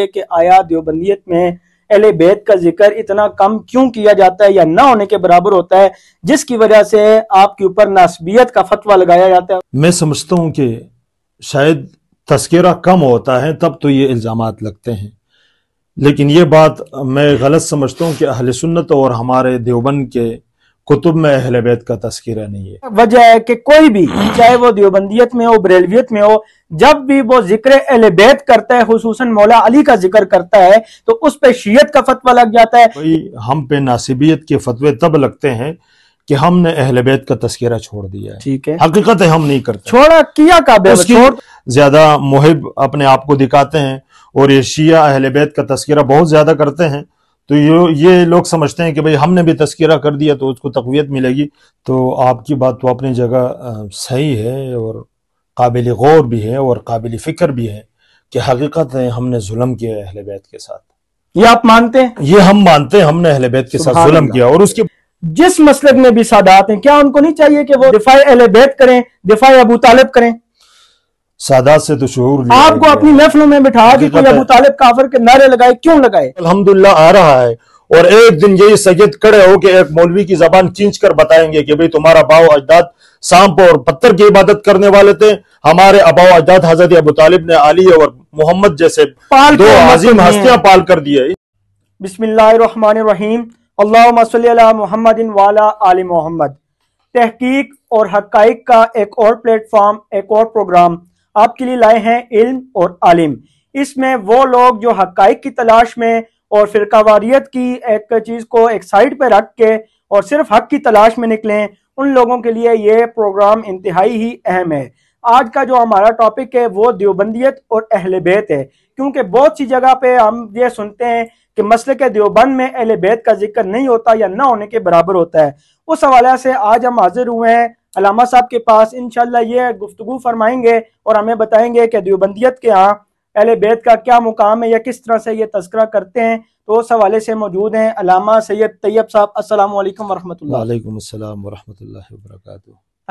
है कि आया देवबंदियत में अहले बैत का जिक्र इतना कम क्यों किया जाता है या ना होने के बराबर होता है जिसकी वजह से आपके ऊपर नासबियत का फतवा लगाया जाता है मैं समझता हूँ कि शायद तस्करा कम होता है तब तो ये इल्ज़ाम लगते हैं लेकिन ये बात मैं गलत समझता हूँ कि अहल सुन्नत और हमारे देवबंद के कुतुब में अहल बैत का तस्करा नहीं है वजह है कि कोई भी चाहे वो देवबंदियत में हो बरेलवियत में हो जब भी वो जिक्र अहल बैत करता है खसूस मौला अली का जिक्र करता है तो उस पर शीयत का फतवा लग जाता है कोई हम पे नासिबियत के फतवे तब लगते हैं कि हमने अहल बैत का तस्करा छोड़ दिया है ठीक है हकीकत है हम नहीं करते छोड़ा किया का ज्यादा मुहिब अपने आप को दिखाते हैं और ये शिया अहल बैत का तस्करा बहुत ज्यादा करते हैं तो ये ये लोग समझते हैं कि भाई हमने भी तस्करा कर दिया तो उसको तकवीत मिलेगी तो आपकी बात तो अपनी जगह सही है और काबिल गौर भी है और काबिल फ़िक्र भी है कि हकीकत है हमने जुलम किया है अहल बैत के साथ ये आप मानते हैं ये हम मानते हैं हमने अहल बैत के साथ जुलम किया और उसके जिस मसल में भी सादात हैं क्या उनको नहीं चाहिए कि वो दिफाई अहल बैत करें दिफा अबू तालब करें सादात से तो शहूर आपको अपनी महफलों में बिठा के कोई अबू तालिब काफर के नारे लगाए क्यों लगाए अलहमदुल्ला आ रहा है और एक दिन यही सैयद खड़े हो कि एक मौलवी की जबान चींच कर बताएंगे कि भाई तुम्हारा बाव अजदाद सांप और पत्थर की इबादत करने वाले थे हमारे अबाव अजदाद हजरत अबू तालिब ने आली और मोहम्मद जैसे पाल दो अजीम हस्तियां पाल कर दिए बिस्मिल्लाम अल्लाह मोहम्मद वाला आली मोहम्मद तहकीक और हकाइक का एक और प्लेटफॉर्म एक और प्रोग्राम आपके लिए लाए हैं इल्म और आलिम इसमें वो लोग जो हक की तलाश में और कवारीत की एक चीज़ को एक साइड पर रख के और सिर्फ हक की तलाश में निकले उन लोगों के लिए ये प्रोग्राम इंतहाई ही अहम है आज का जो हमारा टॉपिक है वो देवबंदियत और अहल बेत है क्योंकि बहुत सी जगह पे हम ये सुनते हैं कि मसल के देवबंद में अहल बैत का जिक्र नहीं होता या ना होने के बराबर होता है उस हवाले से आज हम हाजिर हुए हैं अलामा साहब के पास इनशाला ये गुफ्तु फरमाएंगे और हमें बताएंगे कि देवबंदियत के यहाँ अहल बैत का क्या मुकाम है या किस तरह से ये तस्करा करते हैं तो उस हवाले से मौजूद हैं अलामा सैयद तैयब साहब असल वालेकुम वरहमतुल्लाह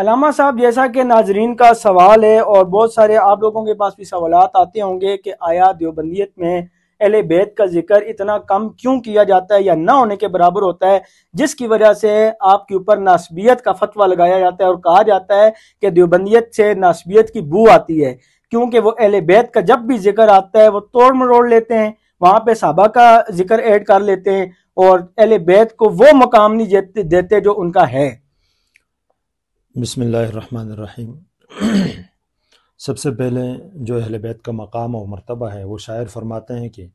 अलामा साहब जैसा कि नाजरीन का सवाल है और बहुत सारे आप लोगों के पास भी सवाल आते होंगे कि आया देवबंदियत में अहले बैत का जिक्र इतना कम क्यों किया जाता है या ना होने के बराबर होता है जिसकी वजह से आपके ऊपर नासबियत का फतवा लगाया जाता है और कहा जाता है कि देवबंदियत से नासबियत की बू आती है क्योंकि वो अहले बैत का जब भी जिक्र आता है वो तोड़ मरोड़ लेते हैं वहां पे साहबा का जिक्र ऐड कर लेते हैं और अहले बैत को वो मकाम नहीं देते जो उनका है बिसमीम सबसे पहले जो अहल बैत का मकाम और मरतबा है वो शायर फरमाते हैं कि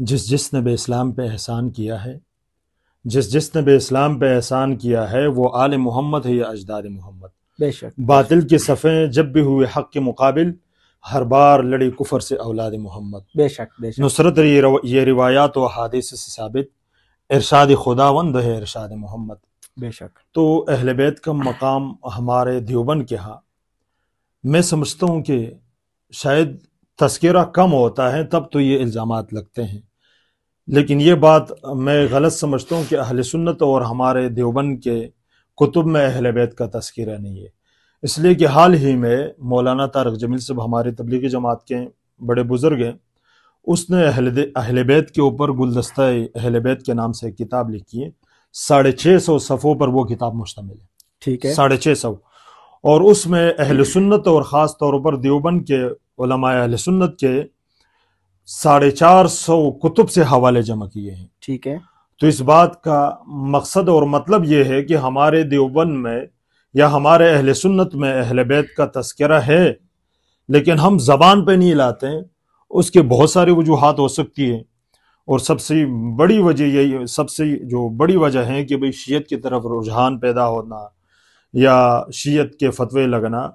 जिस जिस ने इस्लाम पे एहसान किया है जिस जिस ने इस्लाम पे एहसान किया है वो आल मोहम्मद है या अजदाद मोहम्मद बेशक बातिल के सफ़े जब भी हुए हक़ के मुकाबिल हर बार लड़ी कुफर से औलाद मोहम्मद बेशक बेशक नुसरत ये, ये रिवायात व हादिस से साबित इरशाद खुदावंद है इरशाद मोहम्मद बेशक तो अहल बैत का मकाम हमारे देवबंद के यहाँ मैं समझता हूँ कि शायद तस्करा कम होता है तब तो ये इल्ज़ाम लगते हैं लेकिन ये बात मैं गलत समझता हूँ कि अहल सुन्नत और हमारे देवबंद के कुतुब में अहल बैत का तस्करा नहीं है इसलिए कि हाल ही में मौलाना तारक जमील सब हमारे तबलीगी जमात के बड़े बुज़ुर्ग हैं उसने अहल अहल बैत के ऊपर गुलदस्ता अहल बैत के नाम से एक किताब लिखी है साढ़े छः सौ सफ़ों पर वो किताब मुश्तमिल है ठीक है साढ़े छः सौ और उसमें अहल सुन्नत और ख़ास तौर पर देवबंद के अहल सुन्नत के साढ़े चार सौ कुतुब से हवाले जमा किए हैं ठीक है तो इस बात का मकसद और मतलब ये है कि हमारे देवबंद में या हमारे अहल सुन्नत में अहल बैत का तस्करा है लेकिन हम जबान पर नहीं लाते उसके बहुत सारी वजूहत हो सकती है और सबसे बड़ी वजह यही सबसे जो बड़ी वजह है कि भाई शीयत की तरफ रुझान पैदा होना या शीयत के फतवे लगना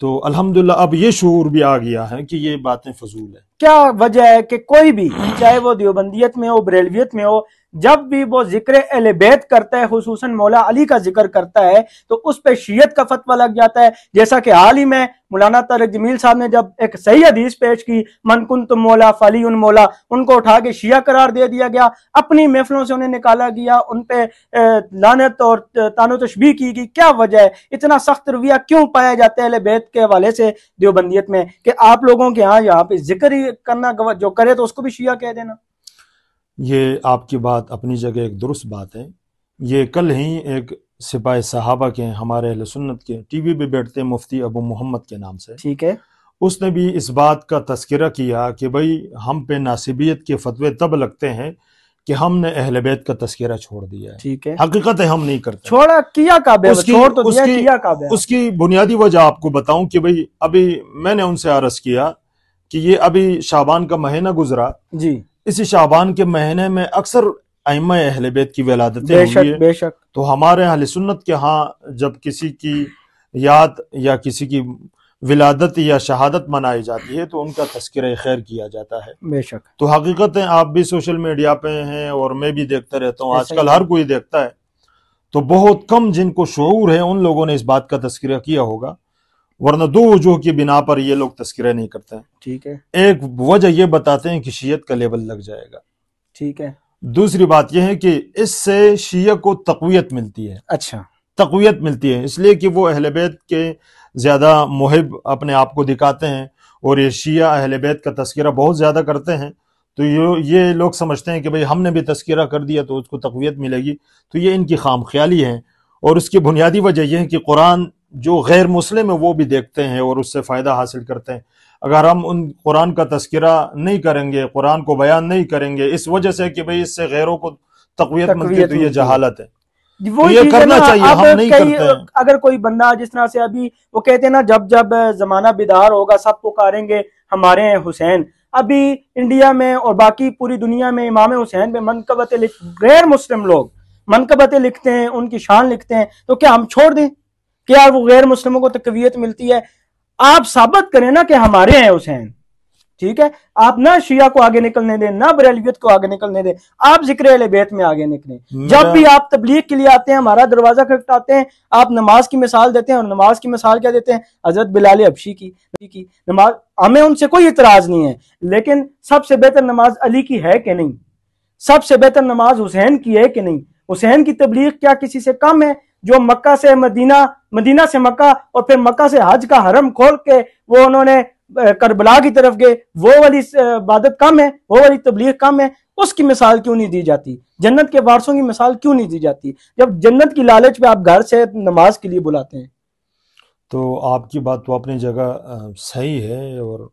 तो अल्हम्दुलिल्लाह अब ये शूर भी आ गया है कि ये बातें फजूल है क्या वजह है कि कोई भी चाहे वो देवबंदियत में हो बरेलवियत में हो जब भी वो जिक्र अहल बैत करता है खसूस मौला अली का जिक्र करता है तो उस पर शीयत का फतवा लग जाता है जैसा कि हाल ही में मौलाना तारक जमील साहब ने जब एक सही हदीस पेश की मनकुन तुम मौला फली उन मौला उनको उठा के शिया करार दे दिया गया अपनी महफलों से उन्हें निकाला गया उन पर लानत और तानो तशबी की गई क्या वजह है इतना सख्त रवैया क्यों पाया जाता है अलबैत के हवाले से देवबंदियत में कि आप लोगों के यहाँ यहाँ पे जिक्र करना जो करे तो उसको भी शिया कह देना ये आपकी बात अपनी जगह एक दुरुस्त बात है ये कल ही एक सिपाही सहाबा के हमारे अहल सुन्नत के टीवी पे बैठते मुफ्ती अबू मोहम्मद के नाम से ठीक है उसने भी इस बात का तस्करा किया कि भाई हम पे नासिबियत के फतवे तब लगते हैं कि हमने अहल बैत का तस्करा छोड़ दिया है ठीक है हकीकत है हम नहीं करते छोड़ा किया का उसकी, छोड़ तो उसकी, किया का उसकी बुनियादी वजह आपको बताऊं कि भाई अभी मैंने उनसे आरज किया कि ये अभी शाबान का महीना गुजरा जी इसी शाबान के महीने में अक्सर अम अहल बैत की वलादतें बेशक तो हमारे अहल सुन्नत के यहाँ जब किसी की याद या किसी की विलादत या शहादत मनाई जाती है तो उनका तस्कर खैर किया जाता है बेशक तो हकीकत है आप भी सोशल मीडिया पे हैं और मैं भी देखता रहता हूँ आजकल हर कोई देखता है तो बहुत कम जिनको शूर है उन लोगों ने इस बात का तस्करा किया होगा वरना दो वजूह की बिना पर ये लोग तस्करा नहीं करते ठीक है एक वजह ये बताते हैं कि शीयत का लेबल लग जाएगा ठीक है दूसरी बात यह है कि इससे शिया को तकवीत मिलती है अच्छा तकवीत मिलती है इसलिए कि वो अहल बैत के ज़्यादा मुहब अपने आप को दिखाते हैं और ये शिया अहल बैत का तस्करा बहुत ज़्यादा करते हैं तो ये ये लोग समझते हैं कि भाई हमने भी तस्करा कर दिया तो उसको तकवीत मिलेगी तो ये इनकी खाम ख्याली है और उसकी बुनियादी वजह यह है कि कुरान जो गैर मुस्लिम है वो भी देखते हैं और उससे फ़ायदा हासिल करते हैं अगर हम उन कुरान का तस्करा नहीं करेंगे कुरान को बयान नहीं करेंगे इस वजह से कि भाई इससे गैरों को तकवीत मिलती तो ये जहालत है तो वो ये करना चाहिए हम नहीं करते अगर कोई बंदा जिस तरह से अभी वो कहते हैं ना जब जब जमाना बिदार होगा सब पुकारेंगे हमारे हैं हुसैन अभी इंडिया में और बाकी पूरी दुनिया में इमाम हुसैन में मनकबतें लिख गैर मुस्लिम लोग मनकबतें लिखते हैं उनकी शान लिखते हैं तो क्या हम छोड़ दें क्या वो गैर मुस्लिमों को तकवीत मिलती है आप साबित करें ना कि हमारे हैं हुसैन ठीक है आप ना शिया को आगे निकलने दें ना बरेलवियत को आगे निकलने दें आप जिक्र बेत में आगे निकले जब भी आप तबलीग के लिए आते हैं हमारा दरवाजा खटखटाते हैं आप नमाज की मिसाल देते हैं और नमाज की मिसाल क्या देते हैं हजरत बिलाल अबशी की की नमाज हमें उनसे कोई इतराज नहीं है लेकिन सबसे बेहतर नमाज अली की है कि नहीं सबसे बेहतर नमाज हुसैन की है कि नहीं हुसैन की तबलीग क्या किसी से कम है जो मक्का से मदीना मदीना से मक्का और फिर मक्का से हज का हरम खोल के वो उन्होंने करबला की तरफ गए वो वाली इबादत कम है वो वाली तबलीग कम है उसकी मिसाल क्यों नहीं दी जाती जन्नत के वारसों की मिसाल क्यों नहीं दी जाती जब जन्नत की लालच में आप घर से नमाज के लिए बुलाते हैं तो आपकी बात तो अपनी जगह सही है और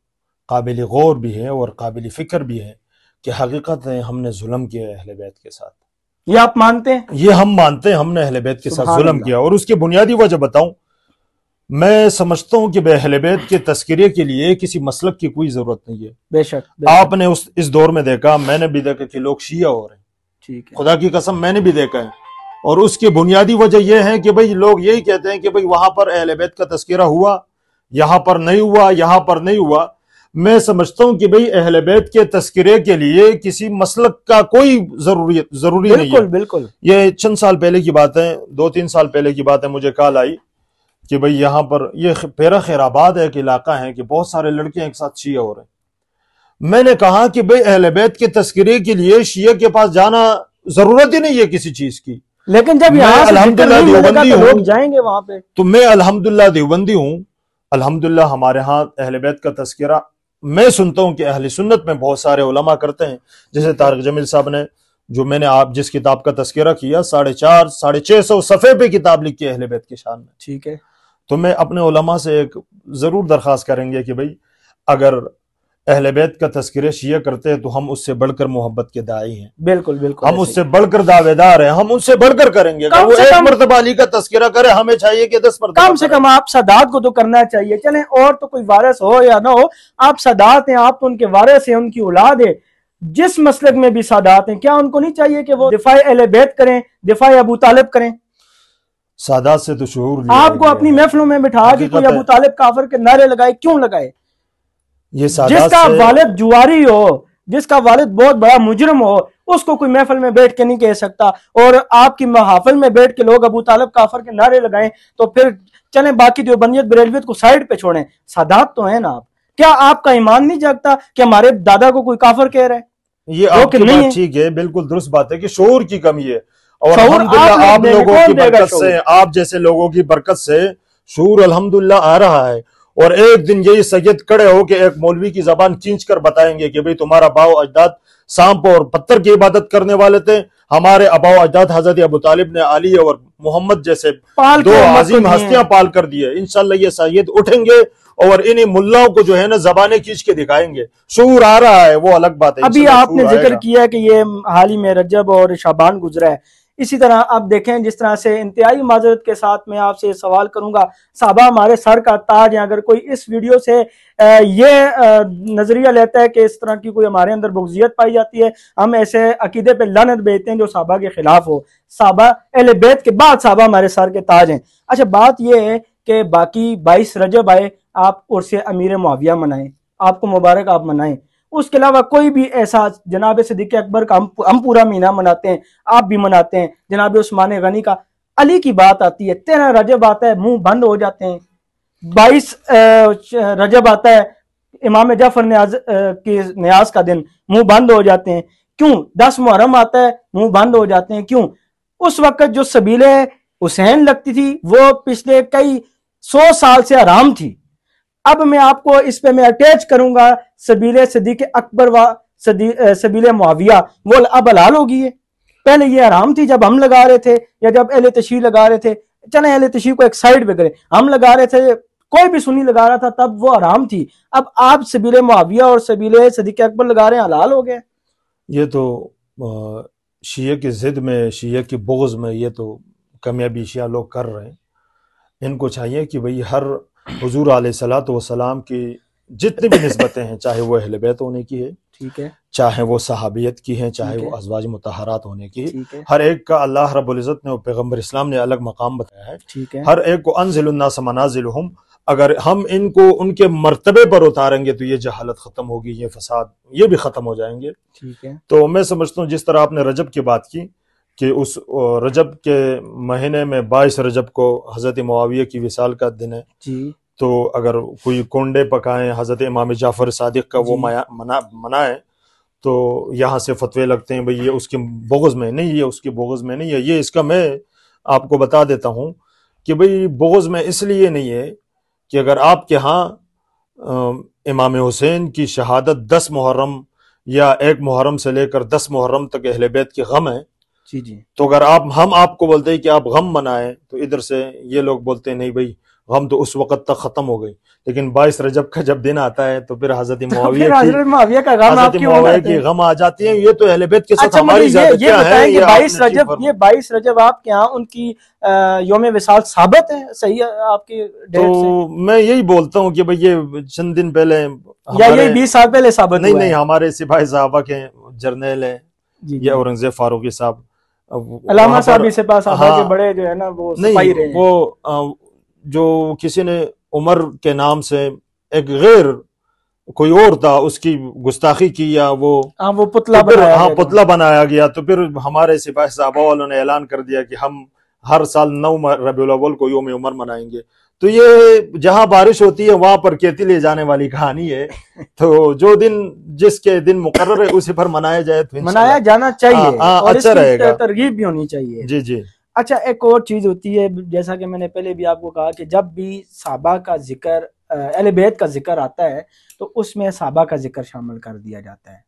काबिल गौर भी है और काबिल फ़िक्र भी है कि हकीकत है हमने जुल्म किया है अहल बैत के साथ ये आप मानते हैं ये हम मानते हैं हमने बैत के साथ जुलम किया और उसकी बुनियादी वजह बताऊं मैं समझता हूं कि बैत के तस्करे के लिए किसी मसलक की कोई जरूरत नहीं है बेशक, बेशक। आपने उस इस दौर में देखा मैंने भी देखा कि लोग शिया हो रहे हैं ठीक है खुदा की कसम मैंने भी देखा है और उसकी बुनियादी वजह यह है कि भाई लोग यही कहते हैं कि भाई वहां पर बैत का तस्करा हुआ यहां पर नहीं हुआ यहां पर नहीं हुआ मैं समझता हूँ कि भाई अहल बैत के तस्करे के लिए किसी मसलक का कोई जरूरी जरूरी बिल्कुल, नहीं है बिल्कुल ये चंद साल पहले की बात है दो तीन साल पहले की बात है मुझे कॉल आई कि भाई यहाँ पर ये पेरा खैराबाद एक इलाका है कि बहुत सारे लड़के एक साथ शिया हो रहे हैं मैंने कहा कि भाई अहल बैत के तस्करे के लिए शिया के पास जाना जरूरत ही नहीं है किसी चीज की लेकिन जब यहाँ अलहमदुल्ला देवबंदी तो हूँ जाएंगे वहां पे तो मैं अलहमदुल्ला देवबंदी हूँ अलहमदुल्ला हमारे यहाँ अहल बैत का तस्करा मैं सुनता हूं कि अहले सुन्नत में बहुत सारे उलमा करते हैं जैसे तारक जमील साहब ने जो मैंने आप जिस किताब का तस्करा किया साढ़े चार साढ़े छह सौ सफ़े पे किताब लिखी अहले बैत की शान में ठीक है तो मैं अपने उलमा से एक ज़रूर दरख्वास्त करेंगे कि भाई अगर अहल बैत का तस्करे शिया करते हैं तो हम उससे बढ़कर मोहब्बत के दाई हैं बिल्कुल बिल्कुल हम उससे बढ़कर दावेदार हैं हम उससे बढ़कर करेंगे कम से कम मरतबाली का तस्करा करे हमें चाहिए कि दस मरतबा कम से कम आप सादात को तो करना चाहिए चले और तो कोई वारस हो या ना हो आप सादात हैं आप तो उनके वारस हैं उनकी औलाद है जिस मसलक में भी सादात हैं क्या उनको नहीं चाहिए कि वो दिफा अहल बैत करें दिफा अबू तालब करें सादात से तो शुरू आपको अपनी महफलों में बिठा के कोई अबू तालब काफर के नारे लगाए क्यों लगाए ये जिसका वालिद जुआरी हो जिसका वालिद बहुत बड़ा मुजरम हो उसको कोई महफल में बैठ के नहीं कह सकता और आपकी महाफल में बैठ के लोग अबू तालब काफर के नारे लगाएं तो फिर चले बाकी देवबंदियत बरेलवियत को साइड पे छोड़ें सादात तो है ना आप क्या आपका ईमान नहीं जागता कि हमारे दादा को कोई काफर कह रहे ये आपकी बात ठीक है बिल्कुल दुरुस्त बात है कि शोर की कमी है और आप लोगों की बरकत से आप जैसे लोगों की बरकत से शोर अल्हम्दुलिल्लाह आ रहा है और एक दिन यही सैयद खड़े हो के एक मौलवी की जबान खींच कर बताएंगे कि भाई तुम्हारा बाव अजदाद सांप और पत्थर की इबादत करने वाले थे हमारे अबाव अजदाद हजरत अबू तालिब ने अली और मोहम्मद जैसे दो अजीम हस्तियां पाल कर दिए इनशाला ये सैयद उठेंगे और इन्हीं मुल्लाओं को जो है ना जबाने खींच के दिखाएंगे शूर आ रहा है वो अलग बात है अभी आपने जिक्र किया कि ये हाल ही में रजब और शाबान गुजरा है इसी तरह आप देखें जिस तरह से इंतहाई माजरत के साथ मैं आपसे सवाल करूंगा साहबा हमारे सर का ताज है अगर कोई इस वीडियो से ये नजरिया लेता है कि इस तरह की कोई हमारे अंदर बगजियत पाई जाती है हम ऐसे अकीदे पे लानत बेचते हैं जो साहबा के खिलाफ हो साहबा एल बैत के बाद साहबा हमारे सर के ताज हैं अच्छा बात यह है कि बाकी बाईस रजब आए आप उर्से अमीर मुआविया मनाएं आपको मुबारक आप मनाएं उसके अलावा कोई भी एहसास जनाब सदीक अकबर का हम, पूरा महीना मनाते हैं आप भी मनाते हैं जनाब उस्मान गनी का अली की बात आती है तेरह रजब आता है मुंह बंद हो जाते हैं बाईस रजब आता है इमाम जफर न्याज के न्याज का दिन मुंह बंद हो जाते हैं क्यों दस मुहर्रम आता है मुंह बंद हो जाते हैं क्यों उस वक्त जो सबीले हुसैन लगती थी वो पिछले कई सौ साल से आराम थी अब मैं आपको इस पे मैं अटैच करूंगा सबीले सदीक अकबर व सबीले मुआविया वो अब हलाल होगी है पहले ये आराम थी जब हम लगा रहे थे या जब एहले तशी लगा रहे थे चले एहले तशी को एक साइड पे करें हम लगा रहे थे कोई भी सुनी लगा रहा था तब वो आराम थी अब आप सबीले मुआविया और सबीले सदीक अकबर लगा रहे हैं हलाल हो गए ये तो शीय की जिद में शीय की बोझ में ये तो कमयाबी शिया लोग कर रहे हैं इनको चाहिए कि भाई हर हजूर आलत वसलाम की जितनी भी नस्बतें हैं चाहे वो अहल बैत होने की है ठीक है चाहे वो सहाबियत की है चाहे वो अजवाज मतहरात होने की हर एक का अल्लाह रबुल्ज़त ने पैगम्बर इस्लाम ने अलग मकाम बताया है ठीक है हर एक को अनजिलनासमनाजिल अगर हम इनको उनके मरतबे पर उतारेंगे तो ये जहालत ख़त्म होगी ये फसाद ये भी ख़त्म हो जाएंगे ठीक है तो मैं समझता हूँ जिस तरह आपने रजब की बात की कि उस रजब के महीने में बाईस रजब को हज़रत मुआविया की विशाल का दिन है जी तो अगर कोई कोंडे पकाएं हज़रत इमाम जाफ़र सादिक का वो मना मनाए तो यहाँ से फतवे लगते हैं भाई ये उसके बोगज़ में नहीं ये उसके बोगज़ में नहीं है ये इसका मैं आपको बता देता हूँ कि भाई बोगज़ में इसलिए नहीं है कि अगर आपके यहाँ इमाम हुसैन की शहादत दस मुहर्रम या एक मुहर्रम से लेकर दस मुहर्रम तक अहल बैत के गम है जी जी तो अगर आप हम आपको बोलते हैं कि आप गम मनाएं तो इधर से ये लोग बोलते हैं नहीं भाई गम तो उस वक्त तक खत्म हो गई लेकिन बाईस रजब का जब दिन आता है तो फिर हजरत तो मुआविया की गम आ जाती है ये तो अहले बैत के साथ अच्छा, हमारी मतलब ये, ये बताएंगे बाईस रजब ये बाईस रजब आपके यहाँ उनकी योम विसाल साबित है सही आपके तो मैं यही बोलता हूँ कि भाई ये चंद दिन पहले या ये बीस साल पहले साबित नहीं नहीं हमारे सिपाही साहबा के जर्नेल है ये औरंगजेब फारूकी साहब अलामा साहब इसे पास हाँ, के बड़े जो है ना वो नहीं रहे वो आ, जो किसी ने उमर के नाम से एक गैर कोई और था उसकी गुस्ताखी की या वो आ, हाँ, वो पुतला तो बनाया हाँ पुतला बनाया गया तो फिर हमारे सिपाही साहबा वालों ने ऐलान कर दिया कि हम हर साल नौ रबी को योम उमर मनाएंगे तो ये जहां बारिश होती है वहां पर खेती ले जाने वाली कहानी है तो जो दिन जिसके दिन मुकर्र है उसी पर मनाया जाए तो मनाया जाना चाहिए आ, हाँ, आ, हाँ, और अच्छा रहेगा तरगीब भी होनी चाहिए जी जी अच्छा एक और चीज होती है जैसा कि मैंने पहले भी आपको कहा कि जब भी साबा का जिक्र अहल का जिक्र आता है तो उसमें साबा का जिक्र शामिल कर दिया जाता है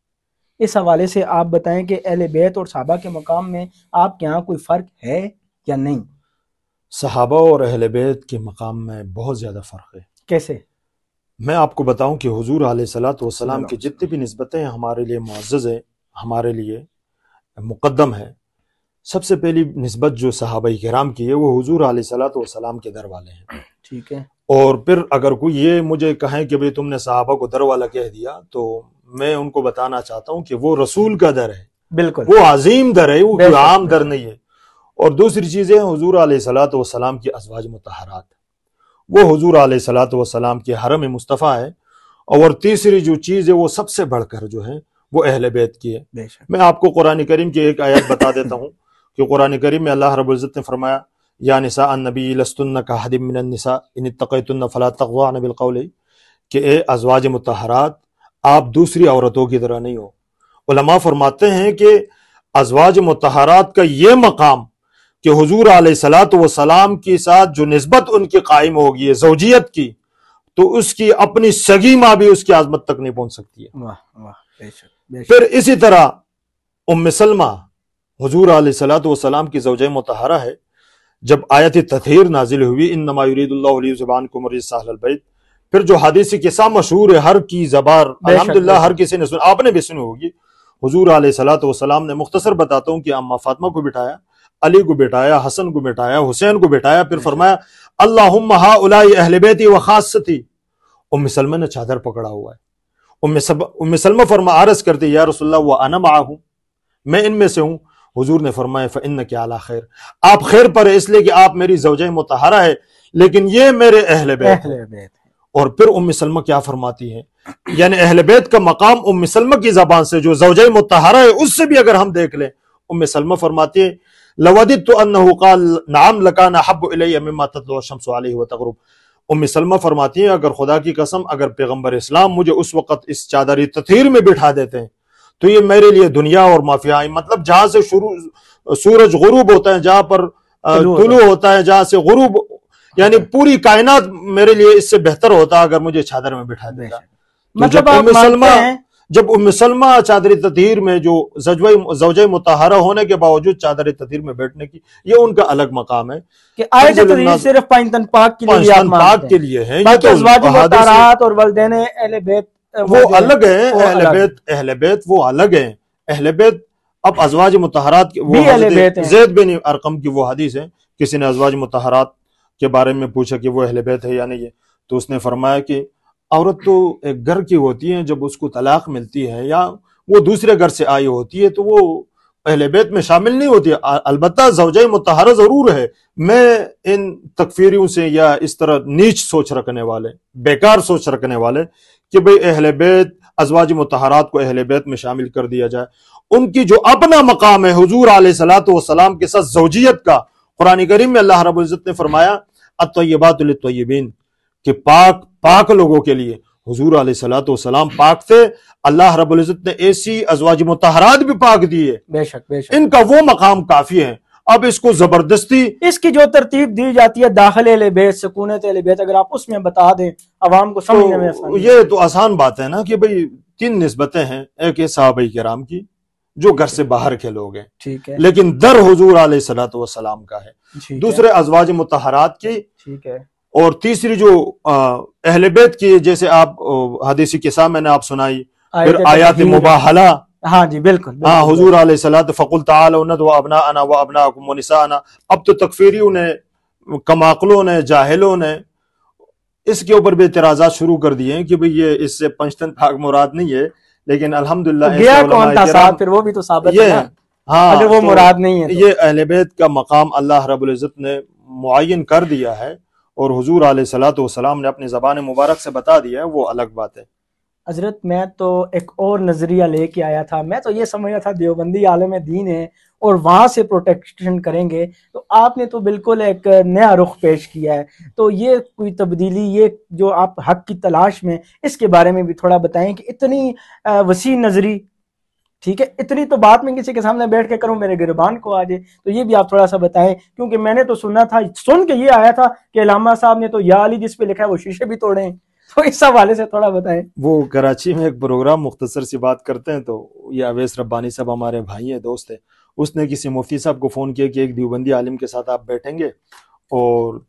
इस हवाले से आप बताएं कि अहल बैत और साबा के मुकाम में आपके यहाँ कोई फर्क है या नहीं सहाबा और अहल बैत के मकाम में बहुत ज़्यादा फ़र्क है कैसे मैं आपको बताऊं कि हजूर आसलाम की जितनी भी नस्बतें हमारे लिए मुआज़ है हमारे लिए मुकदम है सबसे पहली नस्बत जो सहाबा कराम की है वो हजूर आसलाम के दर वाले हैं ठीक है और फिर अगर कोई ये मुझे कहे कि भाई तुमने सहाबा को दर वाला कह दिया तो मैं उनको बताना चाहता हूँ कि वो रसूल का दर है बिल्कुल वो अजीम दर है वो आम दर नहीं है और दूसरी चीज़ है हजूर आलत वसलाम की अजवाज मतहरात वो हजूर सलात वसलाम के हरम मुस्तफ़ा है और तीसरी जो चीज़ है वो सबसे बढ़कर जो है वो अहल बैत की है मैं आपको कुरान करीम की एक आयत बता देता हूँ कि कुरान करीम में अल्लाह रबुल्ज़त ने फरमाया या निसा नबी लस्तुन्न का हदिम इन तकतुल्न फ़ला तकवा ए अजवाज मतहरात आप दूसरी औरतों की तरह नहीं हो फरमाते हैं कि अजवाज मतहरात का ये मकाम कि हजूर आलत वसलाम के साथ जो नस्बत उनकी कायम होगी है जोजियत की तो उसकी अपनी सगी माँ भी उसकी आजमत तक नहीं पहुंच सकती है फिर इसी तरह उम सलमा हजूर आलत वसलाम की जोज मतहरा है जब आयत तथहर नाजिल हुई इन को बैद फिर जो हदीस किसा मशहूर है हर की जबार अलहमदिल्ला हर किसी ने सुना आपने भी सुनी होगी हजूर आलत वसलाम ने मुख्तसर बताता हूँ कि अम्मा फातमा को बिठाया अली को बैठाया हसन को बैठाया हुसैन को बैठाया फिर फरमाया अल्लाह अहलबैती व खासती उम सलमा ने चादर पकड़ा हुआ है उम सलमा फरमा आरस करती यार रसोल्ला व अनम हूं मैं इनमें से हूं हुजूर ने फरमाया फ़िन के आला खैर आप खैर पर है इसलिए कि आप मेरी जवज मतहरा है लेकिन ये मेरे अहल बैत और फिर उम सलमा क्या फरमाती है यानी अहल बैत का मकाम उम सलमा की जबान से जो जवज मतहरा है उससे भी अगर हम देख लें उम सलमा फरमाती है लवदित तो अन्न नाम लकाना हब मम्मा तत्लशमस तगरब उम सलमा फरमाती हैं अगर खुदा की कसम अगर पैगम्बर इस्लाम मुझे उस वक़्त इस चादरी तथीर में बिठा देते हैं तो ये मेरे लिए दुनिया और माफिया मतलब जहां से शुरू सूरज गुरूब होता है जहां पर तुलू होता है जहां से गुरूब यानी पूरी कायनात मेरे लिए इससे बेहतर होता अगर मुझे चादर में बिठा देगा मतलब आप मानते हैं जब मुसलमा चादर तदीर में जो जवज मुतहरा होने के बावजूद चादर तदीर में बैठने की ये उनका अलग मकाम है कि आयत सिर्फ पाकिस्तान पाक के लिए पाक के लिए है तो और वलदैन वो अलग है अहल बैत अहल बैत वो अलग है अहल बैत अब अजवाज मुतहरात जैद बिन अरकम की वो हदीस है किसी ने अजवाज मुतहरात के बारे में पूछा कि वो अहल बैत है या नहीं है तो उसने फरमाया कि औरत तो एक घर की होती है जब उसको तलाक मिलती है या वो दूसरे घर से आई होती है तो वो पहले बैत में शामिल नहीं होती अलबत् जवज ज़रूर है मैं इन तकफीरियों से या इस तरह नीच सोच रखने वाले बेकार सोच रखने वाले कि भाई अहल बैत अजवाज मतहरात को अहल बैत में शामिल कर दिया जाए उनकी जो अपना मकाम है हजूर आसलाम के साथ जोजियत का कुरानी करीम में अल्लाह रबुल्ज़त ने फरमाया तो बीन कि पाक पाक लोगों के लिए हजूर सलाम पाक थे अल्लाह रबुल्जत ने ऐसी अजवाज मतहरात भी पाक दिए बेशक बेशक इनका वो मकाम काफी है अब इसको जबरदस्ती इसकी जो तरतीब दी जाती है दाखिले लेबेत सकूनत अगर आप उसमें बता दें आवाम को समझने में तो ये तो आसान बात है ना कि भाई तीन नस्बतें हैं एक है के राम की जो घर से बाहर के लोग हैं ठीक है लेकिन दर हजूर आल सलाम का है दूसरे अजवाज मतहरात की ठीक है और तीसरी जो अहल बैत की जैसे आप हदीसी किसा मैंने आप सुनाई फिर तो आयात मुबाहला हाँ जी बिल्कुल, बिल्कुल हाँ हजूर सलात फ़कुल तनत व अबना अना व अबना मुनिसा आना अब तो तकफीरियों ने कमाकलों ने जाहलों ने इसके ऊपर भी एतराजा शुरू कर दिए कि भाई ये इससे पंचतन भाग मुराद नहीं है लेकिन अलहमदुल्ला कौन था फिर वो भी तो साबित ये हाँ अगर वो तो मुराद नहीं है तो। ये अहल का मकाम अल्लाह रबुल्ज़त ने मुन कर दिया है और हजूर आसलाम ने अपनी ज़बान मुबारक से बता दिया है वो अलग बात है हजरत मैं तो एक और नज़रिया लेके आया था मैं तो ये समझ रहा था देवबंदी आलम दीन है और वहां से प्रोटेक्शन करेंगे तो आपने तो बिल्कुल एक नया रुख पेश किया है तो ये कोई तब्दीली ये जो आप हक की तलाश में इसके बारे में भी थोड़ा बताएं कि इतनी वसी नज़री ठीक है इतनी तो बात मैं किसी के सामने बैठ के करूं मेरे गिरबान को आज तो ये भी आप थोड़ा सा बताएं क्योंकि मैंने तो सुना था सुन के ये आया था कि लामा साहब ने तो या अली जिस पे लिखा है वो शीशे भी तोड़े हैं तो इस हवाले से थोड़ा बताएं वो कराची में एक प्रोग्राम मुख्तसर सी बात करते हैं तो ये अवैस रब्बानी साहब हमारे भाई हैं दोस्त है उसने किसी मुफ्ती साहब को फ़ोन किया कि एक दीवबंदी आलिम के साथ आप बैठेंगे और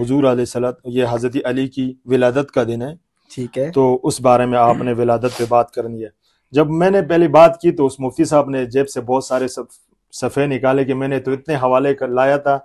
हजूर सलात ये हज़रत अली की विलादत का दिन है ठीक है तो उस बारे में आपने विलादत पे बात करनी है जब मैंने पहली बात की तो उस मुफ्ती साहब ने जेब से बहुत सारे सब सफ़े निकाले कि मैंने तो इतने हवाले कर लाया था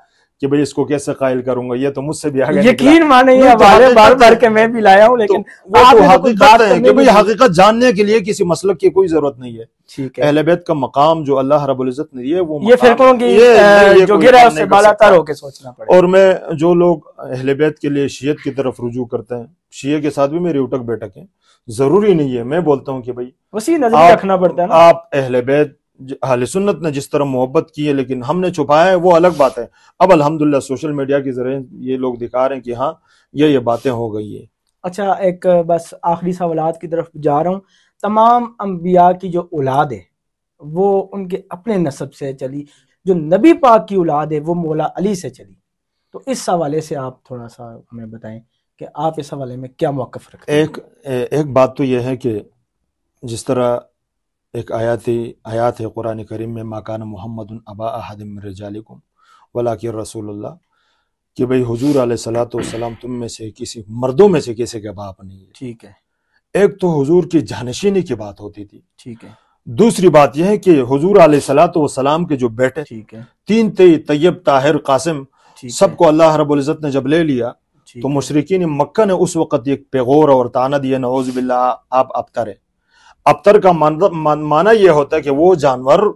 कि भाई इसको कैसे कायल करूंगा ये तो मुझसे भी आ गया यकीन माने ये तो हवाले बार बार के मैं भी लाया हूँ तो लेकिन तो वो तो, तो हकीकत है कि भाई हकीकत जानने के लिए किसी मसलक की कोई जरूरत नहीं है ठीक है अहले बैत का मकाम जो अल्लाह रब्बुल इज्जत ने दिया वो ये फिरकों की जो गिरा उससे बालातर होकर सोचना पड़ेगा और मैं जो लोग अहले बैत के लिए शीयत की तरफ रुजू करते हैं शीय के साथ भी मेरी उठक बैठक है जरूरी नहीं है मैं बोलता हूँ कि भाई उसी नजर रखना पड़ता है ना आप अहल बैत अहल सुन्नत ने जिस तरह मोहब्बत की है लेकिन हमने छुपाया है वो अलग बात है अब अल्हम्दुलिल्लाह सोशल मीडिया के जरिए ये लोग दिखा रहे हैं कि हाँ ये ये बातें हो गई है अच्छा एक बस आखिरी सवाल की तरफ जा रहा हूँ तमाम अम्बिया की जो औलाद है वो उनके अपने नसब से चली जो नबी पाक की औलाद है वो मौला अली से चली तो इस हवाले से आप थोड़ा सा हमें बताएं कि आप इस हवाले में क्या मौकफ रखते हैं एक एक बात तो यह है कि जिस तरह एक आयाती आयात है कुरान करीम में माकान मोहम्मद अबा अहदम रजालिकुम वला के रसूल कि भाई हुजूर आलतम तुम में से किसी मर्दों में से किसी के बाप नहीं है ठीक है एक तो हजूर की जानशीनी की बात होती थी ठीक है दूसरी बात यह है कि हुजूर आलतम के जो बेटे ठीक है तीन तय तैयब ताहिर कासिम सबको अल्लाह रबुल्ज़त ने जब ले लिया तो मुशरकिन मक्का ने उस वक़्त एक पेगोर और ताना दिया नवोज बिल्ला आप अबतर है अबतर का माना यह होता है कि वो जानवर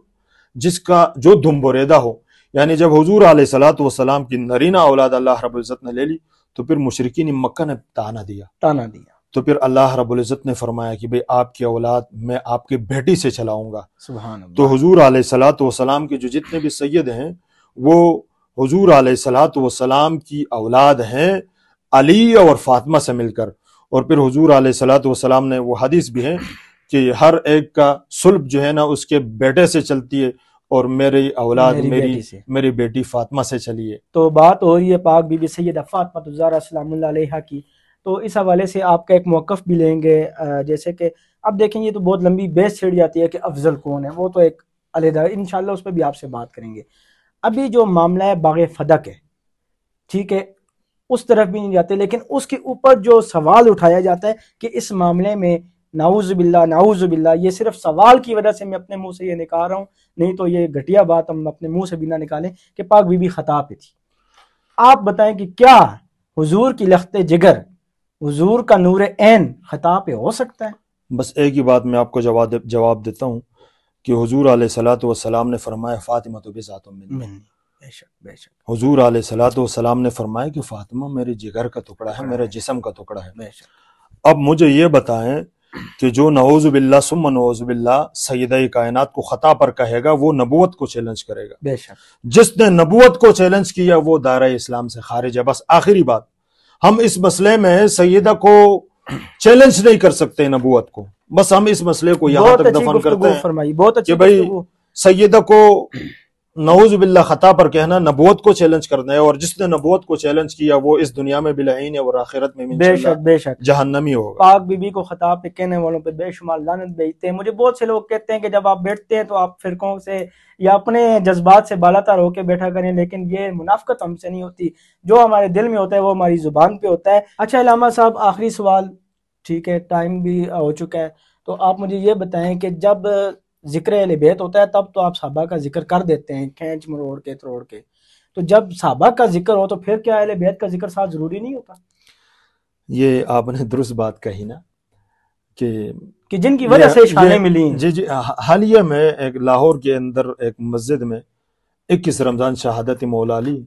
जिसका जो दुम्बरेदा हो यानी जब हजूर आसलाम की नरीना औलाद अल्लाह रबुल्ज़त ने ले ली तो फिर मुशरकिन मक्का ने ताना दिया ताना दिया तो फिर अल्लाह रबुल्ज़त ने फरमाया कि भाई आपकी औलाद मैं आपके बेटी से चलाऊंगा तो हजूर वाम के जो जितने भी सैयद हैं वो हजूर सलात वाम की औलाद हैं अली और फातिमा से मिलकर और फिर हजूर सलात वसलाम ने वो हदीस भी है कि हर एक का सुल्ब जो है ना उसके बेटे से चलती है और मेरी औलाद मेरी मेरी बेटी, मेरी बेटी फातिमा से चली है तो बात हो रही है पाक बीबी सैद फातमा की तो इस हवाले से आपका एक मौकफ भी लेंगे जैसे कि अब देखेंगे तो बहुत लंबी बेस छिड़ जाती है कि अफजल कौन है वो तो एक अलहदा इन उस पर भी आपसे बात करेंगे अभी जो मामला है बाग फदक है ठीक है उस तरफ भी नहीं जाते लेकिन उसके ऊपर जो सवाल उठाया जाता है कि इस मामले में नाउज बिल्ला नाउज बिल्ला ये सिर्फ सवाल की वजह से मैं अपने मुंह से ये निकाल रहा हूँ नहीं तो ये घटिया बात हम अपने मुंह से बिना निकालें कि पाक बीबी खता पे थी आप बताएं कि क्या हुजूर की लखते जिगर हुजूर का नूर एन खता पे हो सकता है बस एक ही बात मैं आपको जवाब जवाब देता हूँ कि हजूर सलात वसलाम ने फरमाया फ़ातिमा तो बेजातुम हजूर आल हजूर आलत ने फरमाया कि फातिमा मेरे जिगर का टुकड़ा है मेरे जिसम का टुकड़ा है अब मुझे ये बताएं कि जो नवोज बिल्ला सुम नवोज बिल्ला सैद कायनात को खता पर कहेगा वो नबूत को चैलेंज करेगा बेशक जिसने नबूत को चैलेंज किया वो दायरा इस्लाम से खारिज है बस आखिरी बात हम इस मसले में सैदा को चैलेंज नहीं कर सकते नबूत को बस हम इस मसले को यहाँ तक दफन करते हैं बहुत अच्छी भाई सैदा को नवज़बिल्ला ख़ता पर कहना नबोत को चैलेंज करना है और जिसने नबोत को चैलेंज किया वो इस दुनिया में बिलाइन है और आखिरत में बेशक बेशक जहन्नमी होगा पाक बीबी को ख़ता पे कहने वालों पे बेशुमार लानत भेजते हैं मुझे बहुत से लोग कहते हैं कि जब आप बैठते हैं तो आप फिरकों से या अपने जज्बात से बालातार होकर बैठा करें लेकिन ये मुनाफ्त हमसे नहीं होती जो हमारे दिल में होता है वो हमारी जुबान पे होता है अच्छा इलामा साहब आखिरी सवाल ठीक है टाइम भी हो चुका है तो आप मुझे ये बताएं कि जब जिक्र अहल बेत होता है तब तो आप साहबा का जिक्र कर देते हैं खेच मरोड़ के तोड़ के तो जब साहबा का जिक्र हो तो फिर क्या अहल बेत का जिक्र साथ ज़रूरी नहीं होता ये आपने दुरुस्त बात कही ना कि कि जिनकी वजह से इशारे मिली जी जी हालिया में एक लाहौर के अंदर एक मस्जिद में इक्कीस रमज़ान शहादत मौलाली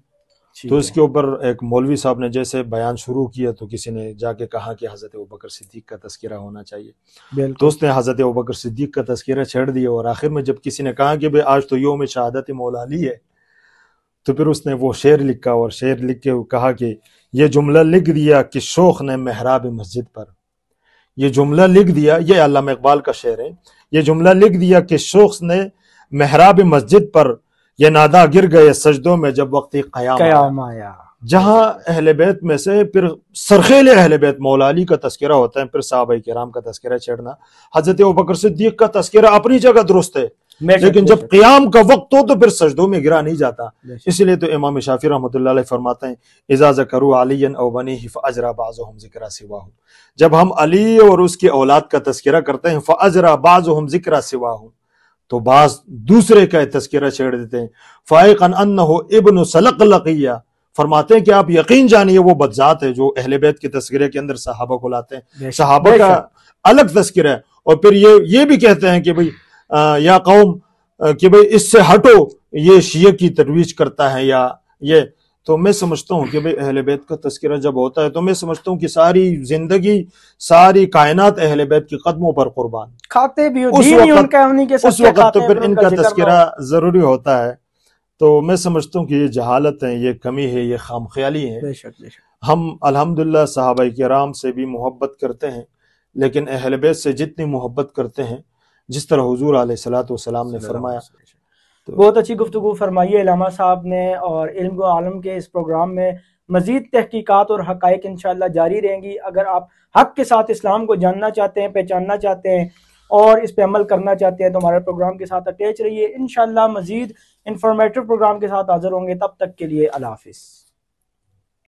तो इसके ऊपर एक मौलवी साहब ने जैसे बयान शुरू किया तो किसी ने जाके कहा कि हज़रत बकर सिद्दीक का तस्करा होना चाहिए तो उसने हज़रत बकर सिद्दीक का तस्करा छेड़ दिया और आखिर में जब किसी ने कहा कि भाई आज तो योम शहादत मौलाली है तो फिर उसने वो शेर लिखा और शेर लिख के कहा कि ये जुमला लिख दिया कि शोख ने महराब मस्जिद पर ये जुमला लिख दिया ये अलाम इकबाल का शेर है ये जुमला लिख दिया कि शोख ने मेहराब मस्जिद पर ये नादा गिर गए सजदों में जब वक्त आया जहाँ अहल बैत में से फिर सरखेले अहल बैत मौलाली का तस्करा होता है फिर साहब राम का तस्करा छेड़ना हजरत बकर सिद्दीक का तस्करा अपनी जगह दुरुस्त है लेकिन जब क्याम का वक्त हो तो फिर सजदों में गिरा नहीं जाता इसलिए तो इमाम शाफी रहमत फरमाते हैं इजाज़ करू अली अवबनी बाज़ हम सिवा हूँ जब हम अली और उसकी औलाद का तस्करा करते हैं अजरा बाज़ हम जिक्रा सिवा हूँ तो बाज दूसरे का तस्करा छेड़ देते हैं फ़ायक अन हो इबन सलक लकिया फरमाते हैं कि आप यकीन जानिए वो बदजात है जो अहल बैत के तस्करे के अंदर सहाबा को लाते हैं सहाबा का अलग तस्करा है और फिर ये ये भी कहते हैं कि भाई या कौम कि भाई इससे हटो ये शीय की तरवीज करता है या ये तो मैं समझता हूँ कि भाई अहले बैत का तस्करा जब होता है तो मैं समझता हूँ कि सारी जिंदगी सारी कायनात अहले बैत के कदमों पर कुर्बान खाते भी उस वक्त, तो फिर इनका तस्करा जरूरी होता है तो मैं समझता हूँ कि ये जहालत है ये कमी है ये खाम ख्याली है हम बेशक। हम के साहब से भी मोहब्बत करते हैं लेकिन अहल बैत से जितनी मोहब्बत करते हैं जिस तरह हजूर आसलात ने फरमाया तो बहुत अच्छी गुफ्तु फरमाई है इलामा साहब ने और इल्म आलम के इस प्रोग्राम में मजीद तहकीकत और हक़ इन जारी रहेंगी अगर आप हक के साथ इस्लाम को जानना चाहते हैं पहचानना चाहते हैं और इस पर अमल करना चाहते हैं तो हमारे प्रोग्राम के साथ अटैच रहिए इन मजीद इंफॉर्मेटिव प्रोग्राम के साथ हाजिर होंगे तब तक के लिए अला हाफिज़